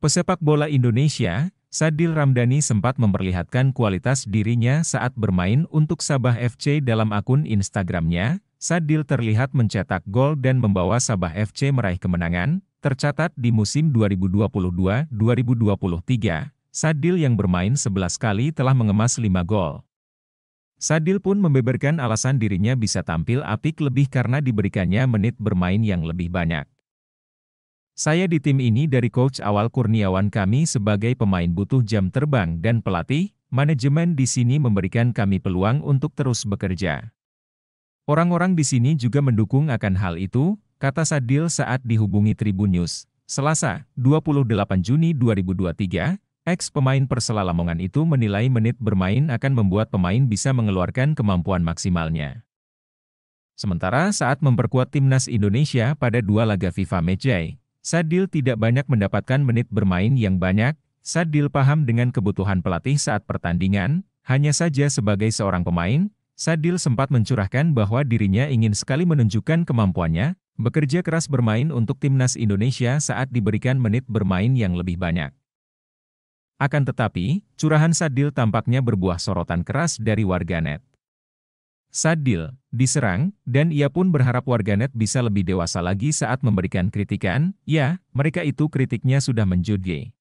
Pesepak bola Indonesia, Sadil Ramdhani sempat memperlihatkan kualitas dirinya saat bermain untuk Sabah FC dalam akun Instagramnya. Sadil terlihat mencetak gol dan membawa Sabah FC meraih kemenangan, tercatat di musim 2022-2023. Sadil yang bermain 11 kali telah mengemas 5 gol. Sadil pun membeberkan alasan dirinya bisa tampil apik lebih karena diberikannya menit bermain yang lebih banyak. Saya di tim ini dari coach awal Kurniawan kami sebagai pemain butuh jam terbang dan pelatih, manajemen di sini memberikan kami peluang untuk terus bekerja. Orang-orang di sini juga mendukung akan hal itu, kata Sadil saat dihubungi Tribun News. Selasa, 28 Juni 2023, ex pemain Persela Lamongan itu menilai menit bermain akan membuat pemain bisa mengeluarkan kemampuan maksimalnya. Sementara saat memperkuat timnas Indonesia pada dua laga FIFA Matchday, Sadil tidak banyak mendapatkan menit bermain yang banyak, Sadil paham dengan kebutuhan pelatih saat pertandingan, hanya saja sebagai seorang pemain, Sadil sempat mencurahkan bahwa dirinya ingin sekali menunjukkan kemampuannya, bekerja keras bermain untuk timnas Indonesia saat diberikan menit bermain yang lebih banyak. Akan tetapi, curahan Sadil tampaknya berbuah sorotan keras dari warganet. Sadil, diserang, dan ia pun berharap warganet bisa lebih dewasa lagi saat memberikan kritikan, ya, mereka itu kritiknya sudah menjudge.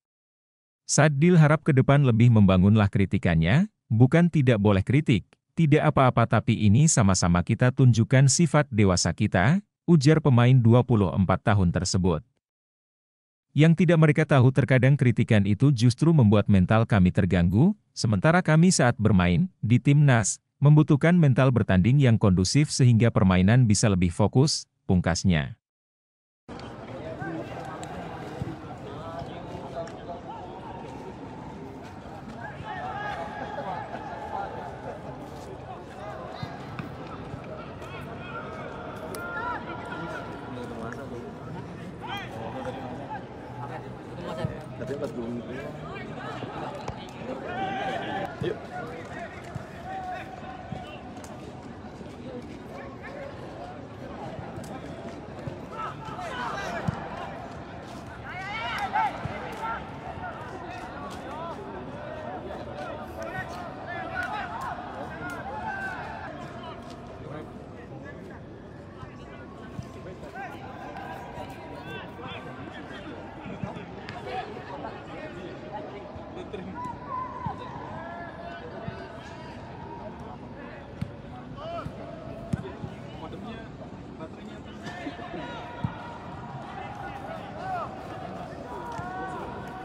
Sadil harap ke depan lebih membangunlah kritikannya, bukan tidak boleh kritik, tidak apa-apa tapi ini sama-sama kita tunjukkan sifat dewasa kita, ujar pemain 24 tahun tersebut. Yang tidak mereka tahu terkadang kritikan itu justru membuat mental kami terganggu, sementara kami saat bermain, di timnas, Membutuhkan mental bertanding yang kondusif sehingga permainan bisa lebih fokus, pungkasnya.